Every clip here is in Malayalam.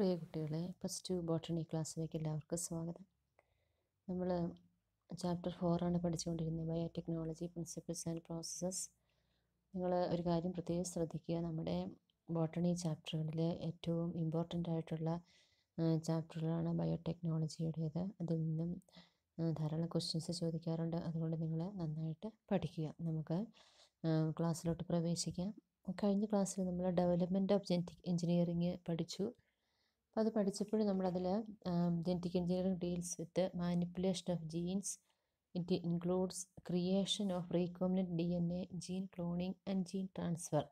പ്രിയ കുട്ടികളെ പ്ലസ് ടു ബോട്ടണി ക്ലാസ്സിലേക്ക് എല്ലാവർക്കും സ്വാഗതം നമ്മൾ ചാപ്റ്റർ ഫോറാണ് പഠിച്ചുകൊണ്ടിരുന്നത് ബയോടെക്നോളജി പ്രിൻസിപ്പിൾസ് ആൻഡ് പ്രോസസ്സസ് നിങ്ങൾ ഒരു കാര്യം പ്രത്യേകം ശ്രദ്ധിക്കുക നമ്മുടെ ബോട്ടണി ചാപ്റ്ററുകളിൽ ഏറ്റവും ഇമ്പോർട്ടൻ്റ് ആയിട്ടുള്ള ചാപ്റ്ററുകളാണ് ബയോടെക്നോളജിയുടേത് അതിൽ നിന്നും ധാരാളം ക്വസ്റ്റ്യൻസ് ചോദിക്കാറുണ്ട് അതുകൊണ്ട് നിങ്ങൾ നന്നായിട്ട് പഠിക്കുക നമുക്ക് ക്ലാസ്സിലോട്ട് പ്രവേശിക്കാം കഴിഞ്ഞ ക്ലാസ്സിൽ നമ്മൾ ഡെവലപ്മെൻറ്റ് ഓഫ് ജെനറ്റിക് എഞ്ചിനീയറിങ് പഠിച്ചു അപ്പോൾ അത് പഠിച്ചപ്പോഴും നമ്മളതിൽ genetic engineering deals with manipulation of genes it includes creation of recombinant D N A gene cloning and gene transfer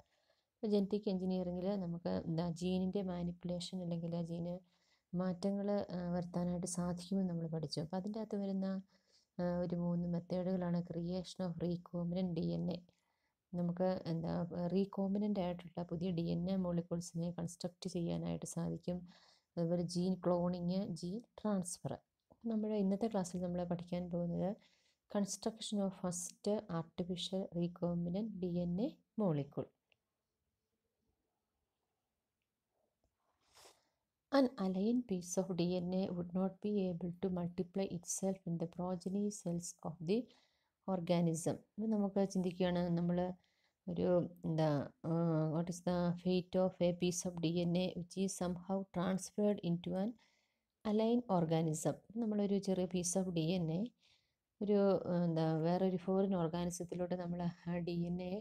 ഇപ്പോൾ ജനറ്റിക് എഞ്ചിനീയറിങ്ങിൽ നമുക്ക് എന്താ ജീനിൻ്റെ മാനിപ്പുലേഷൻ അല്ലെങ്കിൽ ആ ജീന് മാറ്റങ്ങൾ വരുത്താനായിട്ട് സാധിക്കുമെന്ന് നമ്മൾ പഠിച്ചു അപ്പോൾ അതിൻ്റെ അകത്ത് വരുന്ന ഒരു മൂന്ന് മെത്തേഡുകളാണ് creation of recombinant D N A നമുക്ക് എന്താ റീകോമിനൻ്റ് ആയിട്ടുള്ള പുതിയ ഡി എൻ എ മോളിക്യൂൾസിനെ കൺസ്ട്രക്റ്റ് ചെയ്യാനായിട്ട് സാധിക്കും അതുപോലെ ജീൻ ക്ലോണിങ് ജീൻ ട്രാൻസ്ഫർ നമ്മൾ ഇന്നത്തെ ക്ലാസ്സിൽ നമ്മൾ പഠിക്കാൻ പോകുന്നത് construction of first artificial recombinant D N A molecule molecule An alien piece of DNA would not be able to multiply itself in the progeny cells of the organism. നമുക്ക് ചിന്തിക്കുകയാണ് നമ്മൾ ഒരു എന്താ what is the fate of a piece of D N A which is somehow transferred into an alien organism നമ്മളൊരു ചെറിയ piece of D N A ഒരു എന്താ വേറൊരു ഫോറിൻ ഓർഗാനിസത്തിലോട്ട് നമ്മൾ ആ ഡി എൻ എ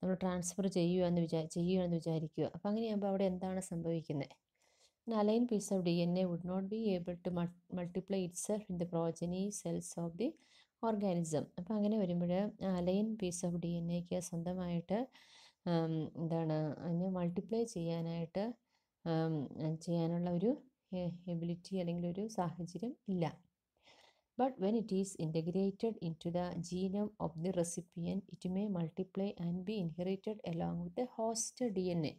നമ്മൾ ട്രാൻസ്ഫർ ചെയ്യുകയെന്ന് വിചാ ചെയ്യുകയെന്ന് വിചാരിക്കുക അപ്പോൾ അങ്ങനെയാകുമ്പോൾ അവിടെ എന്താണ് സംഭവിക്കുന്നത് alien piece of D N A would not be able to multiply itself in the progeny cells of the organism അപ്പോൾ അങ്ങനെ വരുമ്പോൾ alien piece of D N എക്ക് സ്വന്തമായിട്ട് എന്താണ് അതിനെ മൾട്ടിപ്ലൈ ചെയ്യാനായിട്ട് ചെയ്യാനുള്ള ഒരു എബിലിറ്റി അല്ലെങ്കിൽ ഒരു സാഹചര്യം ഇല്ല but when it is integrated into the genome of the recipient it may multiply and be inherited along with the host D N A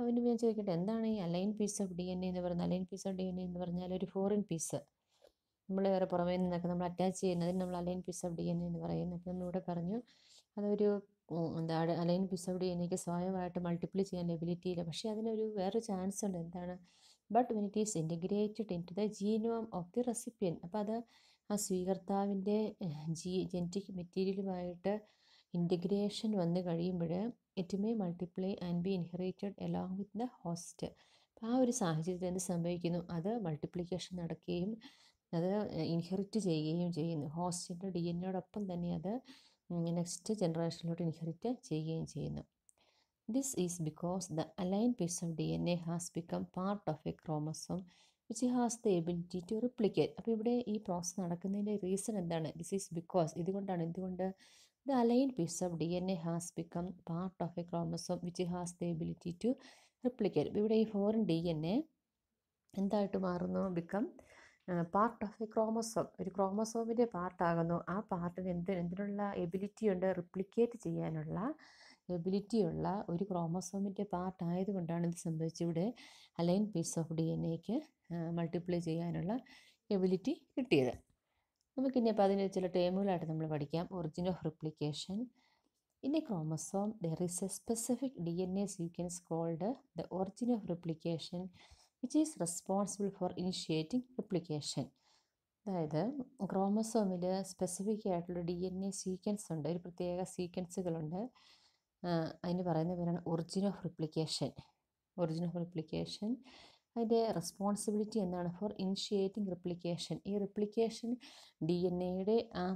അവന് ഞാൻ ചോദിക്കട്ടെ എന്താണ് ഈ alien piece of D N എന്ന് പറഞ്ഞാൽ alien piece of D N എന്ന് പറഞ്ഞാൽ ഒരു ഫോറിൻ പീസ് നമ്മൾ വേറെ പുറമേ നിന്നൊക്കെ നമ്മൾ അറ്റാച്ച് ചെയ്യുന്നതിന് നമ്മൾ അലൈൻ പിസ് ഡി എൻ എന്ന് പറയുന്നത് അപ്പം നമ്മളിവിടെ പറഞ്ഞു അതൊരു എന്താ അലൈൻ പിസ് ഓഫ് ഡി എനിക്ക് സ്വയമായിട്ട് മൾട്ടിപ്ലൈ ചെയ്യാൻ എബിലിറ്റി ഇല്ല പക്ഷേ അതിനൊരു വേറൊരു ചാൻസ് ഉണ്ട് എന്താണ് but when it is integrated into the genome of the recipient അപ്പോൾ അത് ആ സ്വീകർത്താവിൻ്റെ ജീ ജനറ്റിക് മെറ്റീരിയലുമായിട്ട് ഇൻറ്റഗ്രേഷൻ വന്നു കഴിയുമ്പോൾ it may multiply and be inherited along with the host അപ്പോൾ ആ ഒരു സാഹചര്യത്തിൽ എന്ത് സംഭവിക്കുന്നു അത് മൾട്ടിപ്ലിക്കേഷൻ നടക്കുകയും അത് ഇൻഹെറിറ്റ് ചെയ്യുകയും ചെയ്യുന്നു ഹോസ്റ്റിൻ്റെ ഡി എന്നോടൊപ്പം തന്നെ അത് നെക്സ്റ്റ് ജനറേഷനിലോട്ട് ഇൻഹെറിറ്റ് ചെയ്യുകയും ചെയ്യുന്നു this is because the alien piece of D N A has become part of a chromosome which has the ability to replicate അപ്പോൾ ഇവിടെ ഈ പ്രോസസ്സ് നടക്കുന്നതിൻ്റെ റീസൺ എന്താണ് ദിസ് ഈസ് ബിക്കോസ് ഇതുകൊണ്ടാണ് എന്തുകൊണ്ട് the alien piece of D N A has become part of a chromosome which has the ability to replicate ഇവിടെ ഈ ഫോറിൻ ഡി എൻ എ എന്തായിട്ട് മാറുന്നു become part of a chromosome ഒരു ക്രോമസോമിൻ്റെ പാർട്ടാകുന്നു ആ പാർട്ടിന് എന്ത് എന്തിനുള്ള എബിലിറ്റി ഉണ്ട് റിപ്ലിക്കേറ്റ് ചെയ്യാനുള്ള എബിലിറ്റിയുള്ള ഒരു ക്രോമസോമിൻ്റെ പാർട്ടായതുകൊണ്ടാണ് ഇത് സംഭവിച്ചിവിടെ alien piece of D N എക്ക് മൾട്ടിപ്ലൈ ചെയ്യാനുള്ള എബിലിറ്റി കിട്ടിയത് നമുക്കിനി അപ്പോൾ അതിന് ചില ടേമുകളായിട്ട് നമ്മൾ പഠിക്കാം origin of replication in a chromosome there is a specific D N A sequence called the origin of replication which is responsible for initiating replication അതായത് ക്രോമസോമിൽ സ്പെസിഫിക് ആയിട്ടുള്ള ഡി എൻ എ സീക്വൻസ് ഉണ്ട് ഒരു പ്രത്യേക സീക്വൻസുകളുണ്ട് അതിന് പറയുന്ന പേരാണ് origin of replication origin of replication അതിൻ്റെ റെസ്പോൺസിബിലിറ്റി എന്താണ് ഫോർ ഇനിഷ്യേറ്റിംഗ് റിപ്ലിക്കേഷൻ ഈ റിപ്ലിക്കേഷൻ ഡി എൻ എയുടെ ആ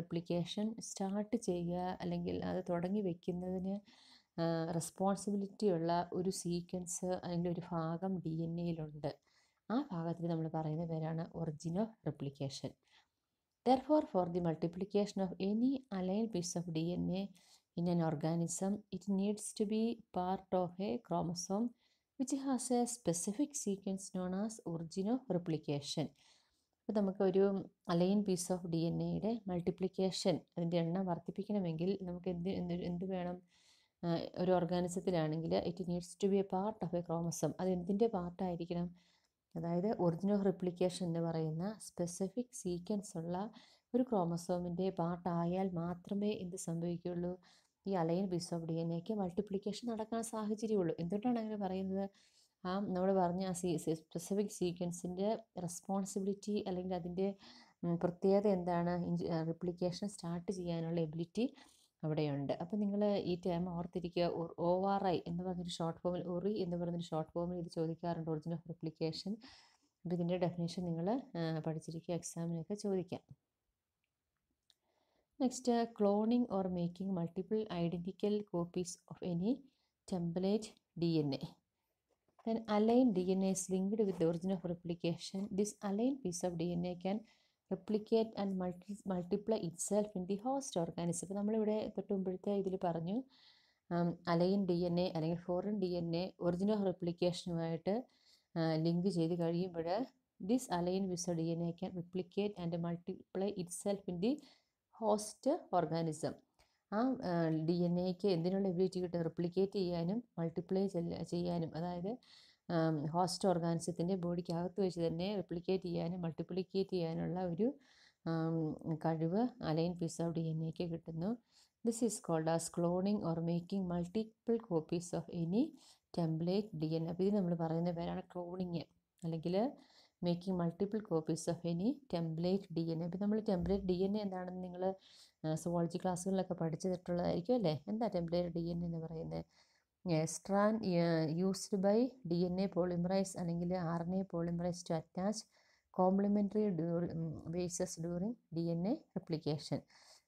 റിപ്ലിക്കേഷൻ സ്റ്റാർട്ട് ചെയ്യുക അല്ലെങ്കിൽ അത് തുടങ്ങി വയ്ക്കുന്നതിന് റെസ്പോൺസിബിലിറ്റിയുള്ള ഒരു സീക്വൻസ് അതിൻ്റെ ഒരു ഭാഗം ഡി എൻ എയിലുണ്ട് ആ ഭാഗത്തിന് നമ്മൾ പറയുന്ന പേരാണ് origin of replication therefore for the multiplication of any alien piece of D N A in an organism it needs to be part of a chromosome which has a specific sequence known as origin of replication അപ്പോൾ നമുക്കൊരു alien piece of D N എയുടെ മൾട്ടിപ്ലിക്കേഷൻ അതിൻ്റെ എണ്ണം വർദ്ധിപ്പിക്കണമെങ്കിൽ നമുക്ക് എന്ത് എന്ത് വേണം ഒരു ഓർഗാനിസത്തിലാണെങ്കിൽ it needs to be a part of a chromosome അത് എന്തിൻ്റെ പാർട്ടായിരിക്കണം അതായത് ഒറിജിനൽ റിപ്ലിക്കേഷൻ എന്ന് പറയുന്ന സ്പെസിഫിക് സീക്വൻസ് ഉള്ള ഒരു ക്രോമസോമിൻ്റെ പാർട്ടായാൽ മാത്രമേ എന്ത് സംഭവിക്കുകയുള്ളൂ ഈ alien piece of D N എക്ക് മൾട്ടിപ്ലിക്കേഷൻ നടക്കാൻ സാഹചര്യമുള്ളൂ എന്തുകൊണ്ടാണ് അങ്ങനെ പറയുന്നത് ആ നമ്മൾ പറഞ്ഞ ആ സീ സ്പെസിഫിക് സീക്വൻസിൻ്റെ റെസ്പോൺസിബിലിറ്റി അല്ലെങ്കിൽ അതിൻ്റെ പ്രത്യേകത എന്താണ് റിപ്ലിക്കേഷൻ സ്റ്റാർട്ട് ചെയ്യാനുള്ള എബിലിറ്റി അവിടെയുണ്ട് അപ്പോൾ നിങ്ങൾ ഈ ടേം ഓർത്തിരിക്കുക ഒ ആർ ഐ എന്ന് പറഞ്ഞൊരു ഷോർട്ട് ഫോമിൽ ഒറി എന്ന് പറഞ്ഞൊരു ഷോർട്ട് ഫോമിൽ ഇത് ചോദിക്കാറുണ്ട് ഒറിജിനൽ റെപ്ലിക്കേഷൻ അപ്പോൾ ഇതിൻ്റെ ഡെഫിനേഷൻ നിങ്ങൾ പഠിച്ചിരിക്കുക എക്സാമിനൊക്കെ ചോദിക്കാം next cloning or making multiple identical copies of any template D N A then align DNA is linked with the origin of replication. This of piece of DNA can replicate and multi multiply itself in the host organism ഇപ്പോൾ നമ്മളിവിടെ തൊട്ട് മുമ്പഴത്തെ ഇതിൽ പറഞ്ഞു അലൈൻ ഡി എൻ എ അല്ലെങ്കിൽ foreign D N A original റെപ്ലിക്കേഷനുമായിട്ട് ലിങ്ക് ചെയ്ത് കഴിയുമ്പോൾ ദിസ് അലൈൻ വിസ D N A can replicate and multiply itself in the host organism ആ ഡി എൻ എക്ക് എന്തിനുള്ള എബിലിറ്റി കിട്ടും റിപ്ലിക്കേറ്റ് ചെയ്യാനും മൾട്ടിപ്ലൈ ചെയ്യാനും അതായത് ഹോസ്റ്റ് ഓർഗാനിസത്തിൻ്റെ ബോഡിക്കകത്ത് വെച്ച് തന്നെ റെപ്ലിക്കേറ്റ് ചെയ്യാനും മൾട്ടിപ്ലിക്കേറ്റ് ചെയ്യാനുള്ള ഒരു കഴിവ് അലൈൻ പീസ് ഡി എൻ എക്ക് കിട്ടുന്നു this is called as cloning or making multiple copies of any template D N A ഇത് നമ്മൾ പറയുന്ന പേരാണ് ക്ലോണിങ് അല്ലെങ്കിൽ making multiple copies of any template D N A ഇപ്പം നമ്മൾ ടെംപ്ലേറ്റ് ഡി എൻ എ എന്താണെന്ന് നിങ്ങൾ സുവോളജി ക്ലാസ്സുകളിലൊക്കെ പഠിച്ചിട്ടുള്ളതായിരിക്കും അല്ലേ എന്താ ടെംപ്ലേറ്റ് ഡി എൻ എന്ന് പറയുന്നത് strand used by D N A polymerase അല്ലെങ്കിൽ R N A polymerase to attach complementary bases during D N A replication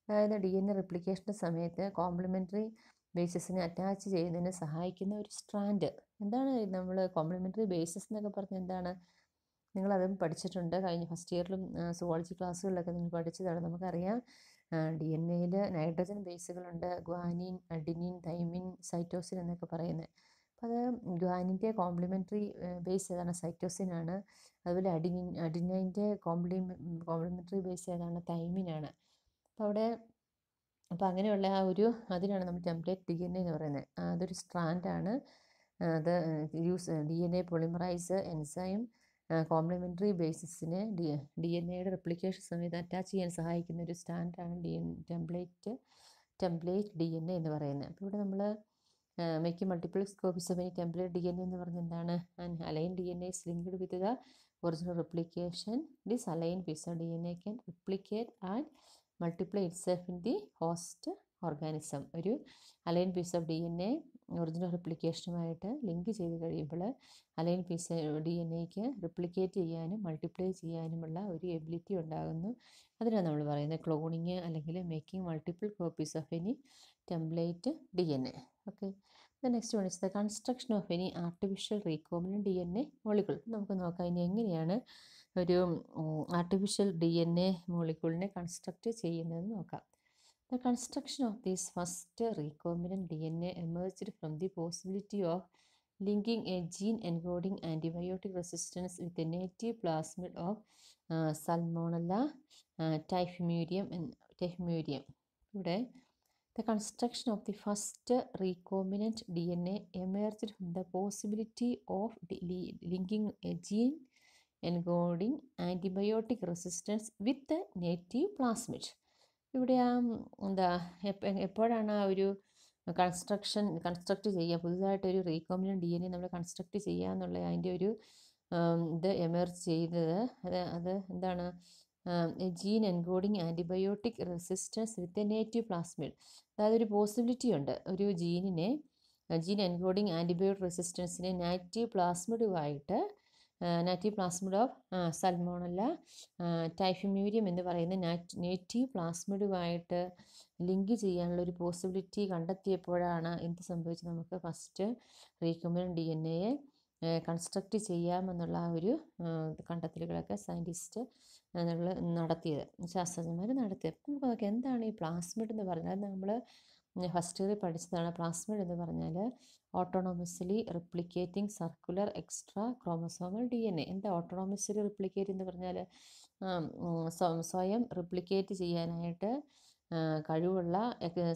അതായത് ഡി എൻ എ റിപ്ലിക്കേഷൻ്റെ സമയത്ത് കോംപ്ലിമെൻ്ററി ബേസിസിനെ അറ്റാച്ച് ചെയ്യുന്നതിന് സഹായിക്കുന്ന ഒരു സ്ട്രാൻഡ് എന്താണ് നമ്മൾ കോംപ്ലിമെൻ്ററി ബേസിസ് എന്നൊക്കെ പറഞ്ഞാൽ എന്താണ് നിങ്ങളതും പഠിച്ചിട്ടുണ്ട് കഴിഞ്ഞ ഫസ്റ്റ് ഇയറിലും സുവോളജി ക്ലാസ്സുകളിലൊക്കെ നിങ്ങൾ പഠിച്ചതാണ് നമുക്കറിയാം ഡി എൻ എയിൽ നൈട്രജൻ ബേസുകളുണ്ട് ഗ്വാനിൻ അഡിനിൻ തൈമിൻ സൈറ്റോസിൻ എന്നൊക്കെ പറയുന്നത് അപ്പോൾ അത് ഗ്വാനിൻ്റെ കോംപ്ലിമെൻ്ററി ബേസ് ഏതാണ് ആണ് അതുപോലെ അഡിനിൻ അഡിനൈൻ്റെ കോംപ്ലി കോംപ്ലിമെൻ്ററി ബേസ് ഏതാണ് തൈമിനാണ് അപ്പോൾ അവിടെ അപ്പോൾ അങ്ങനെയുള്ള ആ ഒരു അതിനാണ് നമ്മൾ ടെംപ്ലേറ്റ് ഡി എൻ എ എന്ന് പറയുന്നത് അതൊരു സ്ട്രാൻഡാണ് അത് use D N A polymerase enzyme complementary ബേസിസിന് ഡി ഡി എൻ എയുടെ റെപ്ലിക്കേഷൻ സമയത്ത് അറ്റാച്ച് ചെയ്യാൻ സഹായിക്കുന്ന ഒരു സ്റ്റാൻഡാണ് D N template template D N A എന്ന് പറയുന്നത് അപ്പോൾ ഇവിടെ നമ്മൾ making multiple copies of any template D N A എന്ന് പറഞ്ഞ എന്താണ് alien D N A is linked with the original replication this alien piece of D N A can replicate and multiply itself in the host organism ഒരു alien piece of D N A original റിപ്ലിക്കേഷനുമായിട്ട് ലിങ്ക് ചെയ്ത് കഴിയുമ്പോൾ അലൈൻ പീസ് ഡി എൻ എക്ക് റിപ്ലിക്കേറ്റ് ചെയ്യാനും മൾട്ടിപ്ലൈ ചെയ്യാനുമുള്ള ഒരു എബിലിറ്റി ഉണ്ടാകുന്നു അതിനാണ് നമ്മൾ പറയുന്നത് ക്ലോണിങ് അല്ലെങ്കിൽ making multiple copies of any template D N A okay next one is the construction of any artificial recombinant D N A molecule നമുക്ക് നോക്കാം ഇനി എങ്ങനെയാണ് ഒരു ആർട്ടിഫിഷ്യൽ ഡി എൻ എ മോളിക്കുളിനെ കൺസ്ട്രക്റ്റ് ചെയ്യുന്നതെന്ന് നോക്കാം The construction of this first recombinant DNA emerged from the possibility of linking a gene encoding antibiotic resistance with a native plasmid of uh, Salmonella uh, typhimurium and typhimurium. Today, the construction of the first recombinant DNA emerged from the possibility of linking a gene encoding antibiotic resistance with the native plasmid. ഇവിടെ ആ എന്താ എപ്പോഴാണ് ആ ഒരു കൺസ്ട്രക്ഷൻ കൺസ്ട്രക്ട് ചെയ്യുക പുതുതായിട്ടൊരു റീകോമിനൻ ഡി എൻ എ നമ്മൾ കൺസ്ട്രക്ട് ചെയ്യുക എന്നുള്ള അതിൻ്റെ ഒരു ഇത് എമേർജ് ചെയ്തത് അത് അത് എന്താണ് gene encoding antibiotic resistance with a native plasmid അതായത് ഒരു പോസിബിലിറ്റി ഉണ്ട് ഒരു ജീനിനെ ജീൻ എൻകോഡിങ് ആൻറ്റിബയോട്ടിക് റെസിസ്റ്റൻസിനെ നാറ്റീവ് പ്ലാസ്മിഡുമായിട്ട് native plasmid of Salmonella typhimurium എന്ന് പറയുന്ന നേറ്റീവ് പ്ലാസ്മിഡുമായിട്ട് ലിങ്ക് ചെയ്യാനുള്ള ഒരു പോസിബിലിറ്റി കണ്ടെത്തിയപ്പോഴാണ് എന്ത് സംഭവിച്ചത് നമുക്ക് ഫസ്റ്റ് റീക്യൂമൻ ഡി എൻ എയെ കൺസ്ട്രക്റ്റ് ചെയ്യാമെന്നുള്ള ആ ഒരു കണ്ടെത്തലുകളൊക്കെ സയൻറ്റിസ്റ്റ് നടത്തിയത് ശാസ്ത്രജ്ഞന്മാർ നടത്തിയത് നമുക്ക് നോക്കാം എന്താണ് ഈ പ്ലാസ്മിഡ് എന്ന് പറഞ്ഞാൽ നമ്മൾ ഞാൻ ഫസ്റ്റ് ഇയറിൽ പഠിച്ചതാണ് പ്ലാസ്മിഡ് എന്ന് പറഞ്ഞാൽ autonomously replicating circular extra chromosomal D N A എന്താ ഓട്ടോണോമസ്ലി റിപ്ലിക്കേറ്റ് എന്ന് പറഞ്ഞാൽ സ്വയം റിപ്ലിക്കേറ്റ് ചെയ്യാനായിട്ട് കഴിവുള്ള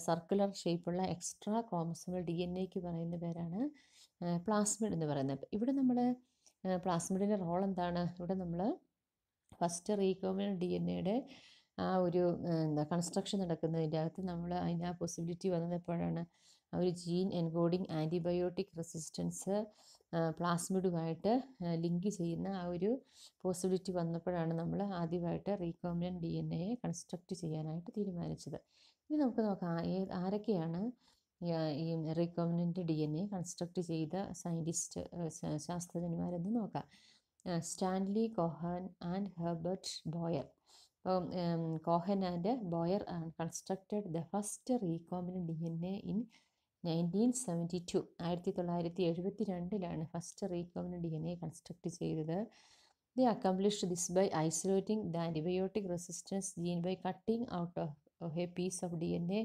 സർക്കുലർ ഷേപ്പുള്ള എക്സ്ട്രാ ക്രോമസോമൽ ഡി എൻ എക്ക് പറയുന്ന പേരാണ് പ്ലാസ്മിഡ് എന്ന് പറയുന്നത് ഇവിടെ നമ്മൾ പ്ലാസ്മിഡിൻ്റെ റോൾ എന്താണ് ഇവിടെ നമ്മൾ ഫസ്റ്റ് റീകോമിനൻ ഡി എൻ എയുടെ ആ ഒരു എന്താ കൺസ്ട്രക്ഷൻ നടക്കുന്നതിൻ്റെ അകത്ത് നമ്മൾ അതിൻ്റെ ആ പോസിബിലിറ്റി വന്നതെപ്പോഴാണ് ആ ഒരു ജീൻ എൻകോഡിങ് ആൻറ്റിബയോട്ടിക് റെസിസ്റ്റൻസ് പ്ലാസ്മിഡുമായിട്ട് ലിങ്ക് ചെയ്യുന്ന ആ ഒരു പോസിബിലിറ്റി വന്നപ്പോഴാണ് നമ്മൾ ആദ്യമായിട്ട് റീകോമിനൻ ഡി എൻ എയെ കൺസ്ട്രക്റ്റ് ചെയ്യാനായിട്ട് തീരുമാനിച്ചത് ഇനി നമുക്ക് നോക്കാം ആരൊക്കെയാണ് ഈ recombinant D N A construct ചെയ്ത സയൻറ്റിസ്റ്റ് ശാസ്ത്രജ്ഞന്മാരെന്ന് നോക്കാം Stanley Cohen and Herbert Boyer അപ്പം Cohen and Boyer constructed the first recombinant D N A in nineteen seventy two ആയിരത്തി തൊള്ളായിരത്തി എഴുപത്തി രണ്ടിലാണ് first recombinant D N A construct ചെയ്തത് the accomplish this by isolating the antibiotic resistance gene by cutting out of a piece of D N A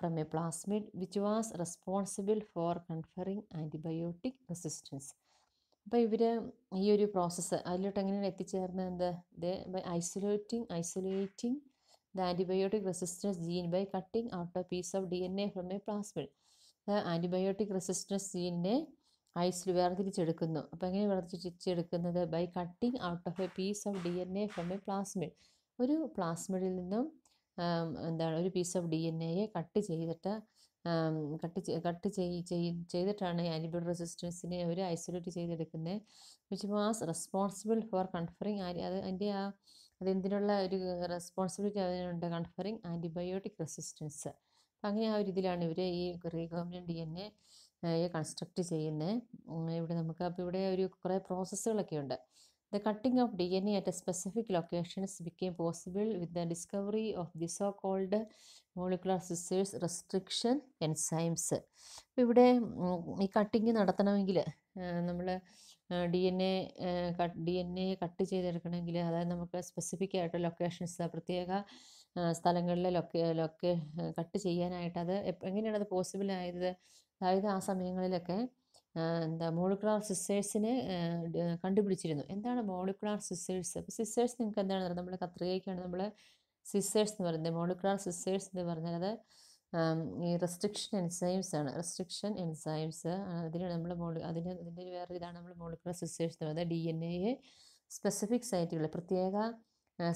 from a plasmid which was responsible for conferring antibiotic resistance അപ്പോൾ ഇവർ ഈ ഒരു പ്രോസസ്സ് അതിലോട്ട് എങ്ങനെയാണ് എത്തിച്ചേർന്നത് ഇത് by isolating isolating the antibiotic resistance gene by cutting out a piece of D N A from a plasmid antibiotic resistance ജീനിനെ ഐസിൽ വേർതിരിച്ചെടുക്കുന്നു അപ്പോൾ എങ്ങനെ വേർതിരിച്ചെടുക്കുന്നത് by cutting out of a piece of D N A from a plasmid ഒരു പ്ലാസ്മിഡിൽ നിന്നും എന്താണ് ഒരു പീസ് ഓഫ് ഡി എൻ എയെ കട്ട് ചെയ്തിട്ട് കട്ട് കട്ട് ചെയ്തിട്ടാണ് ആൻറ്റിബയോട്ടിക് റെസിസ്റ്റൻസിനെ അവർ ഐസൊലേറ്റ് ചെയ്തെടുക്കുന്നത് which was responsible for conferring അത് അതിൻ്റെ ആ അതെന്തിനുള്ള ഒരു റെസ്പോൺസിബിലിറ്റി അതിനുണ്ട് കൺഫറിങ് ആൻറ്റിബയോട്ടിക് റെസിസ്റ്റൻസ് അപ്പം അങ്ങനെ ആ ഒരു ഇതിലാണ് ഇവർ ഈ recombinant D N A construct ചെയ്യുന്നത് ഇവിടെ നമുക്ക് അപ്പോൾ ഇവിടെ ഒരു കുറേ പ്രോസസ്സുകളൊക്കെ ഉണ്ട് the cutting of D N A at a specific locations became possible with the discovery of the so called molecular scissors restriction enzymes ഇവിടെ ഈ കട്ടിങ് നടത്തണമെങ്കിൽ നമ്മൾ D N A D N A cut ചെയ്തെടുക്കണമെങ്കിൽ അതായത് നമുക്ക് സ്പെസിഫിക് ആയിട്ട് ലൊക്കേഷൻസ് പ്രത്യേക സ്ഥലങ്ങളിലെ ലൊക്കെ ലൊക്കെ കട്ട് ചെയ്യാനായിട്ട് അത് എങ്ങനെയാണ് അത് പോസിബിൾ ആയത് അതായത് ആ സമയങ്ങളിലൊക്കെ എന്താ മോളിക്കുലാർ സിസ്റ്റേഴ്സിനെ കണ്ടുപിടിച്ചിരുന്നു എന്താണ് മോളിക്കുലാർ സിസ്റ്റേഴ്സ് അപ്പോൾ സിസ്റ്റേഴ്സ് നിങ്ങൾക്ക് എന്താണ് നമ്മൾ കത്രികയ്ക്കാണ് നമ്മൾ സിസേഴ്സ് എന്ന് പറയുന്നത് മോളിക്കുലാർ സിസേഴ്സ് എന്ന് അത് ഈ റെസ്ട്രിക്ഷൻ എൻസൈംസ് ആണ് റെസ്ട്രിക്ഷൻ എൻസൈംസ് അതിന് നമ്മൾ മോളി അതിന് അതിൻ്റെ വേറെ ഇതാണ് നമ്മൾ മോളിക്കുലാർ സിസേഴ്സ് എന്ന് പറയുന്നത് ഡി എൻ എ സ്പെസിഫിക് സൈറ്റുകൾ പ്രത്യേക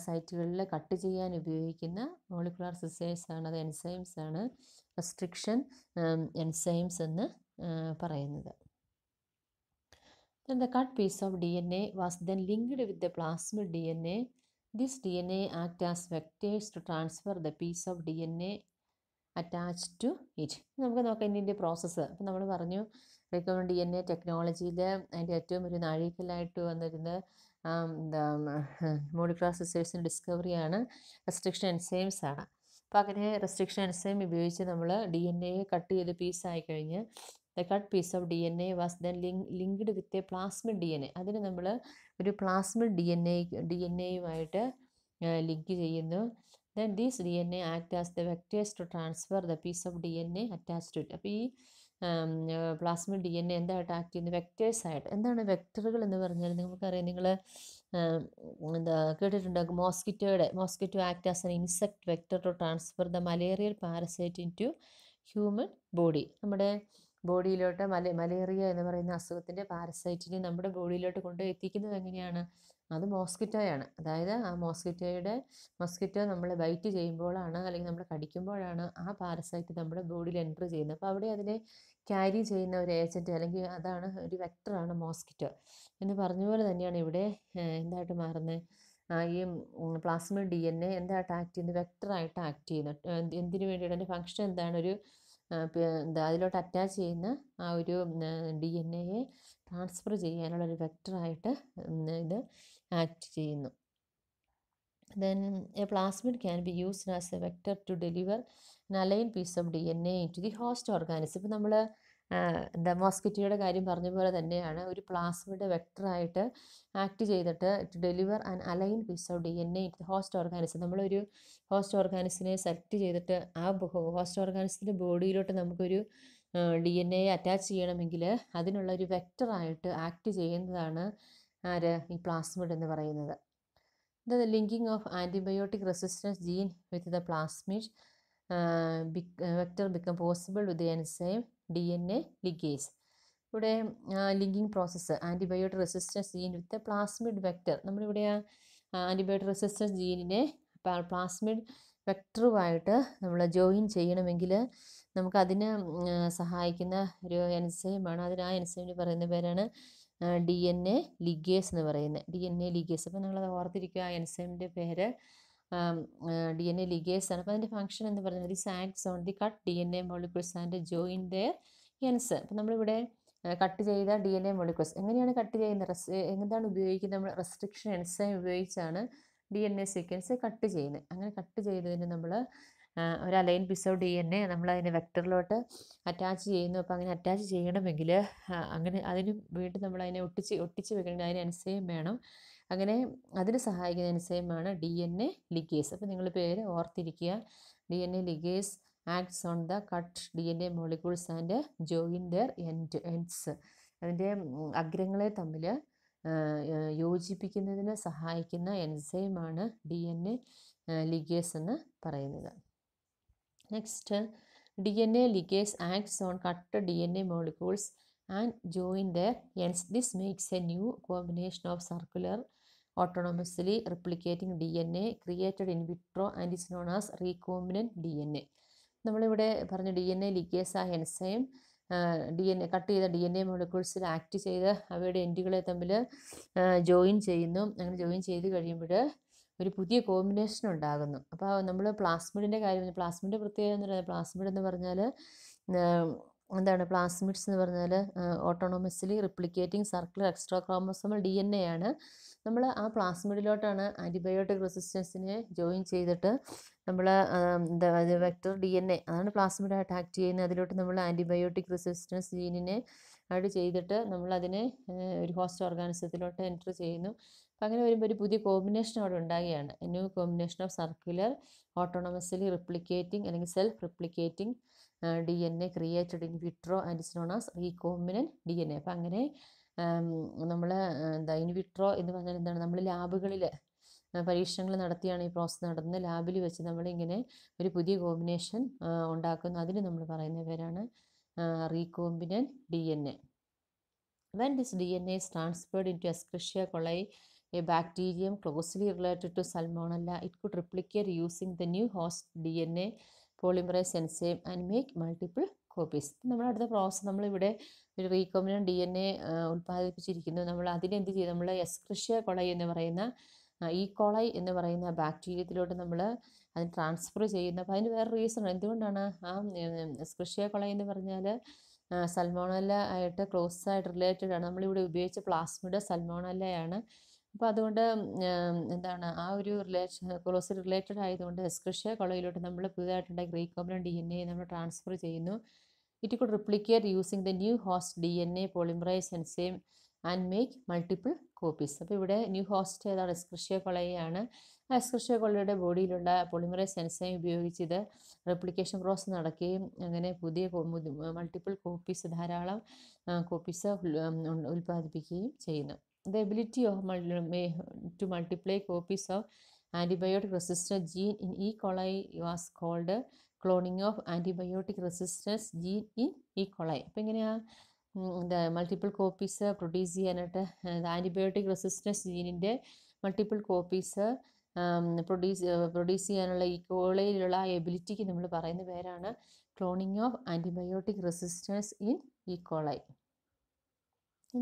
സൈറ്റുകളിൽ കട്ട് ചെയ്യാൻ ഉപയോഗിക്കുന്ന മോളിക്കുലാർ സിസേഴ്സ് ആണ് അത് എൻസൈംസ് ആണ് റെസ്ട്രിക്ഷൻ എൻസൈംസ് എന്ന് പറയുന്നത് the cut piece of D N A was then linked with the plasmid D N A this D N A act as vectors to transfer the piece of D N A attach to it നമുക്ക് നോക്കാം ഇതിൻ്റെ പ്രോസസ്സ് അപ്പം നമ്മൾ പറഞ്ഞു റെക്കമെൻഡ് ഡി എൻ എ ടെക്നോളജിയിൽ അതിൻ്റെ ഏറ്റവും ഒരു നാഴികലായിട്ട് വന്നിരുന്ന എന്താ മോളിക്രാസ് റിസേഴ്സിൻ്റെ ഡിസ്കവറിയാണ് റെസ്ട്രിക്ഷൻ എൻസൈംസ് ആണ് അപ്പം അങ്ങനെ റെസ്ട്രിക്ഷൻ എൻസൈം ഉപയോഗിച്ച് നമ്മൾ ഡി എൻ എ കട്ട് ചെയ്ത് പീസായി കഴിഞ്ഞ് the cut piece of D N A was then link linked with a plasmid D N A അതിന് നമ്മൾ ഒരു plasmid D N A D N എയുമായിട്ട് ലിങ്ക് ചെയ്യുന്നു then these D N A act as the vectors to transfer the piece of D N A attach to it അപ്പോൾ ഈ പ്ലാസ്മിഡ് ഡി എൻ എ എന്തായിട്ട് ആക്ട് ചെയ്യുന്നത് വെക്ടേഴ്സ് ആയിട്ട് എന്താണ് വെക്ടറുകൾ എന്ന് പറഞ്ഞാൽ നിങ്ങൾക്കറിയാം നിങ്ങൾ എന്താ കേട്ടിട്ടുണ്ടോ മോസ്കിറ്റോയുടെ mosquito act as an insect vector to transfer the malarial parasite into human body നമ്മുടെ ബോഡിയിലോട്ട് മല മലേറിയ എന്ന് പറയുന്ന അസുഖത്തിൻ്റെ പാരസൈറ്റിനെ നമ്മുടെ ബോഡിയിലോട്ട് കൊണ്ട് എത്തിക്കുന്നത് എങ്ങനെയാണ് അത് മോസ്കിറ്റോയാണ് അതായത് ആ മോസ്കിറ്റോയുടെ മോസ്കിറ്റോ നമ്മൾ ബൈറ്റ് ചെയ്യുമ്പോഴാണ് അല്ലെങ്കിൽ നമ്മൾ കടിക്കുമ്പോഴാണ് ആ പാരസൈറ്റ് നമ്മുടെ ബോഡിയിൽ എൻട്രി ചെയ്യുന്നത് അപ്പോൾ അവിടെ അതിനെ ക്യാരി ചെയ്യുന്ന ഒരു ഏജൻറ്റ് അല്ലെങ്കിൽ അതാണ് ഒരു വെക്ടറാണ് മോസ്കിറ്റോ എന്ന് പറഞ്ഞ പോലെ തന്നെയാണ് ഇവിടെ എന്തായിട്ട് മാറുന്നത് ഈ പ്ലാസ്മ ഡി എൻ എ എന്തായിട്ട് ആക്ട് ചെയ്യുന്നത് വെക്ടറായിട്ട് ആക്ട് ചെയ്യുന്നത് എന്തിനു വേണ്ടിയിട്ട് അതിൻ്റെ ഫങ്ഷൻ എന്താണ് ഒരു എന്താ അതിലോട്ട് അറ്റാച്ച് ചെയ്യുന്ന ആ ഒരു ഡി എൻ എയെ ട്രാൻസ്ഫർ ചെയ്യാനുള്ള ഒരു വെക്ടറായിട്ട് ഇത് ആക്ട് ചെയ്യുന്നു then a plasmid can be used as a vector to deliver an alien piece of D N A into the host organism ഇപ്പോൾ നമ്മൾ എന്താ മോസ്കിറ്റിയുടെ കാര്യം പറഞ്ഞ പോലെ തന്നെയാണ് ഒരു പ്ലാസ്മിഡ് വെക്ടറായിട്ട് ആക്ട് ചെയ്തിട്ട് to deliver an alien piece of D N A it host organism നമ്മളൊരു ഹോസ്റ്റ് ഓർഗാനിസിനെ സെലക്ട് ചെയ്തിട്ട് ആ ഹോസ്റ്റ് ഓർഗാനിസിൻ്റെ ബോഡിയിലോട്ട് നമുക്കൊരു ഡി എൻ എ അറ്റാച്ച് ചെയ്യണമെങ്കിൽ അതിനുള്ള ഒരു വെക്ടറായിട്ട് ആക്ട് ചെയ്യുന്നതാണ് ആര് ഈ പ്ലാസ്മിഡ് എന്ന് പറയുന്നത് the linking of antibiotic resistance gene with the plasmid vector become possible with enzyme D N A ligase ഇവിടെ linking process antibiotic resistance gene with plasmid vector നമ്മളിവിടെ ആ ആൻറ്റിബയോട്ടിക് റെസിസ്റ്റൻസ് ജീനിനെ പ്ലാസ്മിഡ് വെക്ടറുമായിട്ട് നമ്മൾ ജോയിൻ ചെയ്യണമെങ്കിൽ നമുക്കതിന് സഹായിക്കുന്ന ഒരു എൻസൈമാണ് അതിന് ആ എൻസൈമിന് പറയുന്ന പേരാണ് ഡി എൻ എ ലിഗേസ് എന്ന് പറയുന്നത് ഡി എൻ എ ലിഗേസ് അപ്പോൾ നിങ്ങളത് ഓർത്തിരിക്കുക ആ എൻസൈമിൻ്റെ പേര് ഡി എൻ എ ആണ് അപ്പോൾ അതിൻ്റെ ഫംഗ്ഷൻ എന്ന് പറയുന്നത് is acts on the cut D N A molecules and join their ends അപ്പോൾ നമ്മളിവിടെ കട്ട് ചെയ്ത ഡി എൻ എ മോളിക്യൂൾസ് എങ്ങനെയാണ് കട്ട് ചെയ്യുന്നത് റെസ് എന്താണ് ഉപയോഗിക്കുന്നത് നമ്മൾ റെസ്ട്രിക്ഷൻ എൻസൈം ഉപയോഗിച്ചാണ് D N A sequence cut ചെയ്യുന്നത് അങ്ങനെ കട്ട് ചെയ്തതിന് നമ്മൾ ഒരു alien piece of D N A നമ്മൾ അതിനെ വെക്ടറിലോട്ട് അറ്റാച്ച് ചെയ്യുന്നു അപ്പോൾ അങ്ങനെ അറ്റാച്ച് ചെയ്യണമെങ്കിൽ അങ്ങനെ അതിന് വീണ്ടും നമ്മൾ അതിനെ ഒട്ടിച്ച് ഒട്ടിച്ച് വെക്കണമെങ്കിൽ അതിന് എൻസൈം വേണം അങ്ങനെ അതിന് സഹായിക്കുന്ന എൻസൈമാണ് ഡി എൻ എ ലിഗേസ് അപ്പോൾ നിങ്ങൾ പേര് ഓർത്തിരിക്കുക D N A ligase acts on the cut D N A molecules and join their end ends അതിൻ്റെ അഗ്രങ്ങളെ തമ്മിൽ യോജിപ്പിക്കുന്നതിന് സഹായിക്കുന്ന എൻസൈമാണ് ഡി എൻ എ ലിഗേസ് എന്ന് പറയുന്നത് next D N A ligase acts on cut D N A molecules and join their ends this makes a new combination of circular autonomously replicating D N A created in vitro and is known as recombinant D N A നമ്മളിവിടെ പറഞ്ഞ ഡി എൻ എ ലിഗേസ് ആ enzyme D N A cut ചെയ്ത ഡി എൻ എ മൊളിക്യൂൾസിൽ ആക്ട് ചെയ്ത് അവയുടെ എൻഡുകളെ തമ്മിൽ ജോയിൻ ചെയ്യുന്നു അങ്ങനെ ജോയിൻ ചെയ്ത് കഴിയുമ്പോൾ ഒരു പുതിയ കോമ്പിനേഷൻ ഉണ്ടാകുന്നു അപ്പോൾ നമ്മൾ പ്ലാസ്മിഡിൻ്റെ കാര്യം പ്ലാസ്മിഡിൻ്റെ പ്രത്യേകത എന്ന് പറയുന്നത് പ്ലാസ്മിഡ് എന്ന് പറഞ്ഞാൽ എന്താണ് പ്ലാസ്മിഡ്സ് എന്ന് പറഞ്ഞാൽ autonomously replicating circular extra chromosomal D N A ആണ് നമ്മൾ ആ പ്ലാസ്മിഡിലോട്ടാണ് ആൻറ്റിബയോട്ടിക് റെസിസ്റ്റൻസിനെ ജോയിൻ ചെയ്തിട്ട് നമ്മൾ എന്താ വെക്ടർ ഡി എൻ എ അതാണ് പ്ലാസ്മിഡായിട്ട് ആക്ട് ചെയ്യുന്നത് അതിലോട്ട് നമ്മൾ ആൻറ്റിബയോട്ടിക് റെസിസ്റ്റൻസ് ജീനിനെ ആഡ് ചെയ്തിട്ട് നമ്മൾ അതിനെ ഒരു ഹോസ്റ്റ് ഓർഗാനിസത്തിലോട്ട് എൻറ്റർ ചെയ്യുന്നു അപ്പം അങ്ങനെ വരുമ്പോൾ ഒരു പുതിയ കോമ്പിനേഷൻ അവിടെ ഉണ്ടാകുകയാണ് new combination of circular autonomously replicating അല്ലെങ്കിൽ self replicating D N A created in vitro and is known as recombinant D N A അപ്പം അങ്ങനെ നമ്മൾ എന്താ ഇൻ വിട്രോ എന്ന് പറഞ്ഞാൽ എന്താണ് നമ്മൾ ലാബുകളിൽ പരീക്ഷണങ്ങൾ നടത്തിയാണ് ഈ പ്രോസസ്സ് നടന്നത് ലാബിൽ വെച്ച് നമ്മളിങ്ങനെ ഒരു പുതിയ കോമ്പിനേഷൻ ഉണ്ടാക്കുന്നു അതിന് നമ്മൾ പറയുന്ന പേരാണ് recombinant D N A when this D N A is transferred into Escherichia coli closely related closely related to Salmonella. It could replicate using the new host DNA polymerase enzyme and make multiple copies നമ്മുടെ അടുത്ത പ്രോസസ്സ് നമ്മളിവിടെ ഒരു റീകോമിനൻ ഡി എൻ എ ഉൽപ്പാദിപ്പിച്ചിരിക്കുന്നു നമ്മൾ അതിനെന്ത് ചെയ്യും നമ്മൾ എസ്ക്രിഷ്യ കൊളൈ എന്ന് പറയുന്ന ഈ കൊളൈ e. എന്ന് പറയുന്ന ബാക്ടീരിയത്തിലോട്ട് നമ്മൾ അതിന് ട്രാൻസ്ഫർ ചെയ്യുന്നു അപ്പോൾ അതിന് വേറെ റീസൺ എന്തുകൊണ്ടാണ് ആ എസ്ക്രിഷ്യ കൊളൈ എന്ന് പറഞ്ഞാൽ സൽമോണല്ല ആയിട്ട് ക്ലോസ് ആയിട്ട് റിലേറ്റഡ് ആണ് നമ്മളിവിടെ ഉപയോഗിച്ച പ്ലാസ്മിഡ് സൽമോണല്ലയാണ് അപ്പോൾ അതുകൊണ്ട് എന്താണ് ആ ഒരു റിലേഷൻ ക്ലോസ് റിലേറ്റഡ് ആയതുകൊണ്ട് എസ്ക്രിഷ്യ കൊളയിലോട്ട് നമ്മൾ പുതുതായിട്ടുണ്ടാക്കി റീകോംബിനൻ ഡി എൻ എ നമ്മൾ ട്രാൻസ്ഫർ ചെയ്യുന്നു it could replicate using the new host D N A polymerase enzyme and make multiple copies അപ്പോൾ ഇവിടെ ന്യൂ ഹോസ്റ്റ് ഏതാണ് എസ്ക്രിഷ്യ കൊളയാണ് എസ്ക്രിഷ്യ കൊളയുടെ ബോഡിയിലുള്ള പോളിമറൈസ് എൻസൈം ഉപയോഗിച്ച് ഇത് റിപ്ലിക്കേഷൻ ക്രോസ് നടക്കുകയും അങ്ങനെ പുതിയ മൾട്ടിപ്പിൾ കോപ്പീസ് ധാരാളം കോപ്പീസ് ഉൽപ്പാദിപ്പിക്കുകയും ചെയ്യുന്നു The ability of multi- to multiply copies of antibiotic resistant gene in E. Was was called of of resistance gene in in E. coli. അപ്പോൾ എങ്ങനെയാണ് മൾട്ടിപ്പിൾ കോപ്പീസ് പ്രൊഡ്യൂസ് ചെയ്യാനായിട്ട് ആൻറ്റിബയോട്ടിക് റെസിസ്റ്റൻസ് ജീനിൻ്റെ മൾട്ടിപ്പിൾ കോപ്പീസ് പ്രൊഡ്യൂസ് പ്രൊഡ്യൂസ് ചെയ്യാനുള്ള ഈ e. കോളയിലുള്ള എബിലിറ്റിക്ക് നമ്മൾ പറയുന്ന പേരാണ് cloning of antibiotic resistance in E coli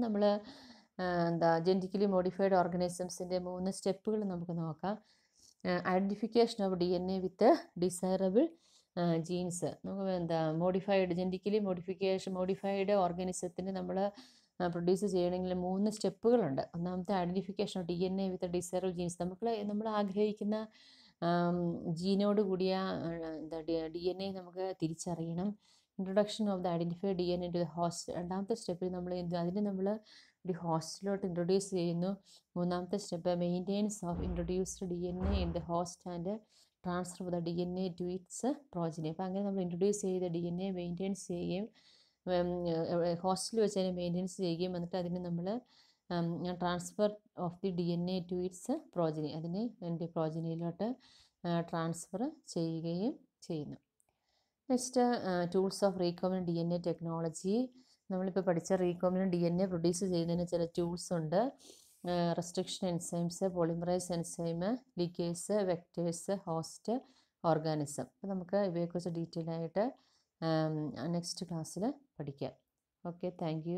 നമ്മൾ എന്താ ജെൻറ്റിക്കലി മോഡിഫൈഡ് ഓർഗനൈസംസിൻ്റെ മൂന്ന് സ്റ്റെപ്പുകൾ നമുക്ക് നോക്കാം identification of D N A with desirable genes നമുക്ക് എന്താ മോഡിഫൈഡ് ജെൻറ്റിക്കലി മോഡിഫിക്കേഷൻ മോഡിഫൈഡ് ഓർഗനിസത്തിന് നമ്മൾ പ്രൊഡ്യൂസ് ചെയ്യണമെങ്കിൽ മൂന്ന് സ്റ്റെപ്പുകളുണ്ട് ഒന്നാമത്തെ identification D N A with desirable genes നമുക്ക് നമ്മൾ ആഗ്രഹിക്കുന്ന ജീനോട് കൂടിയ എന്താ ഡി എൻ എ നമുക്ക് തിരിച്ചറിയണം introduction of the identified D N എൻ്റെ ദ ഹോസ്റ്റ് രണ്ടാമത്തെ സ്റ്റെപ്പിൽ നമ്മൾ അതിന് നമ്മൾ ഒരു ഹോസ്റ്റിലോട്ട് ഇൻട്രൊഡ്യൂസ് ചെയ്യുന്നു മൂന്നാമത്തെ step maintenance of introduced D N A in the host and transfer of the D N A to its progeny അപ്പോൾ അങ്ങനെ നമ്മൾ ഇൻട്രൊഡ്യൂസ് ചെയ്ത ഡി എൻ എ മെയിൻറ്റെയിൻസ് ചെയ്യുകയും ഹോസ്റ്റലിൽ വെച്ച് അതിനെ മെയിൻറ്റെയിൻസ് ചെയ്യുകയും എന്നിട്ട് അതിനെ നമ്മൾ transfer of the D N A to its progeny അതിനെ എൻ്റെ പ്രോജനിയിലോട്ട് ട്രാൻസ്ഫർ ചെയ്യുകയും ചെയ്യുന്നു next tools of recombinant D N A technology നമ്മളിപ്പോൾ പഠിച്ച recombinant D N A produce ചെയ്യുന്നതിന് ചില ടൂൾസ് ഉണ്ട് restriction enzymes polymerase enzyme ligase vectors host organism അപ്പോൾ നമുക്ക് ഇവയെക്കുറിച്ച് ഡീറ്റെയിൽ ആയിട്ട് നെക്സ്റ്റ് ക്ലാസ്സിൽ പഠിക്കാം ഓക്കെ താങ്ക്